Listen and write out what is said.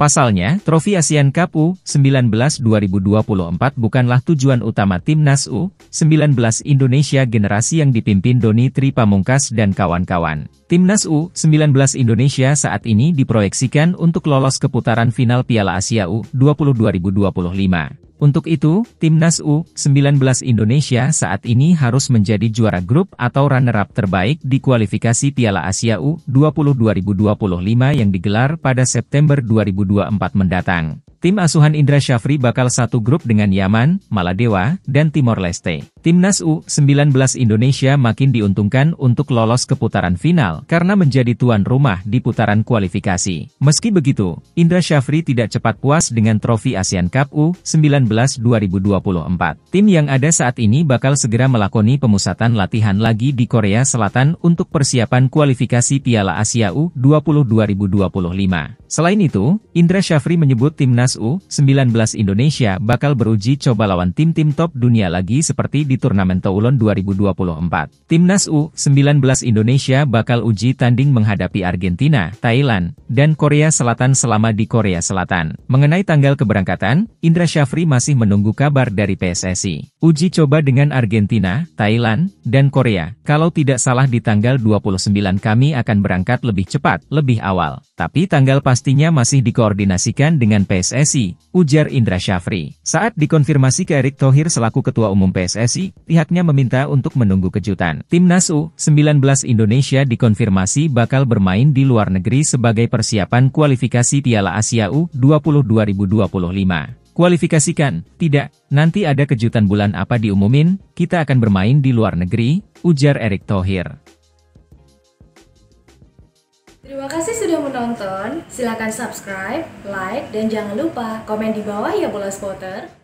Pasalnya, trofi Asian Cup U19 2024 bukanlah tujuan utama timnas U19 Indonesia generasi yang dipimpin Doni Tri Pamungkas dan kawan-kawan. Timnas U19 Indonesia saat ini diproyeksikan untuk lolos ke putaran final Piala Asia U20 2025. Untuk itu, timnas U19 Indonesia saat ini harus menjadi juara grup atau runner-up terbaik di kualifikasi Piala Asia U20 2025 yang digelar pada September 2024 mendatang. Tim asuhan Indra Syafri bakal satu grup dengan Yaman, Maladewa, dan Timor Leste. Timnas U19 Indonesia makin diuntungkan untuk lolos ke putaran final karena menjadi tuan rumah di putaran kualifikasi. Meski begitu, Indra Syafri tidak cepat puas dengan trofi ASEAN Cup U19 2024. Tim yang ada saat ini bakal segera melakoni pemusatan latihan lagi di Korea Selatan untuk persiapan kualifikasi Piala Asia U20 2025. Selain itu, Indra Syafri menyebut timnas U19 Indonesia bakal beruji coba lawan tim-tim top dunia lagi seperti di turnamen Toulon 2024. Timnas U19 Indonesia bakal uji tanding menghadapi Argentina, Thailand, dan Korea Selatan selama di Korea Selatan. Mengenai tanggal keberangkatan, Indra Syafri masih menunggu kabar dari PSSI. Uji coba dengan Argentina, Thailand, dan Korea. Kalau tidak salah di tanggal 29 kami akan berangkat lebih cepat, lebih awal. Tapi tanggal pasti pastinya masih dikoordinasikan dengan PSSI, ujar Indra Syafri. Saat dikonfirmasi ke Erick Thohir selaku Ketua Umum PSSI, pihaknya meminta untuk menunggu kejutan. Timnas U19 Indonesia dikonfirmasi bakal bermain di luar negeri sebagai persiapan kualifikasi Piala Asia U20 2025 kualifikasikan, tidak, nanti ada kejutan bulan apa diumumin, kita akan bermain di luar negeri, ujar Erick Thohir. Terima kasih sudah menonton. Silakan subscribe, like, dan jangan lupa komen di bawah ya bola spotter.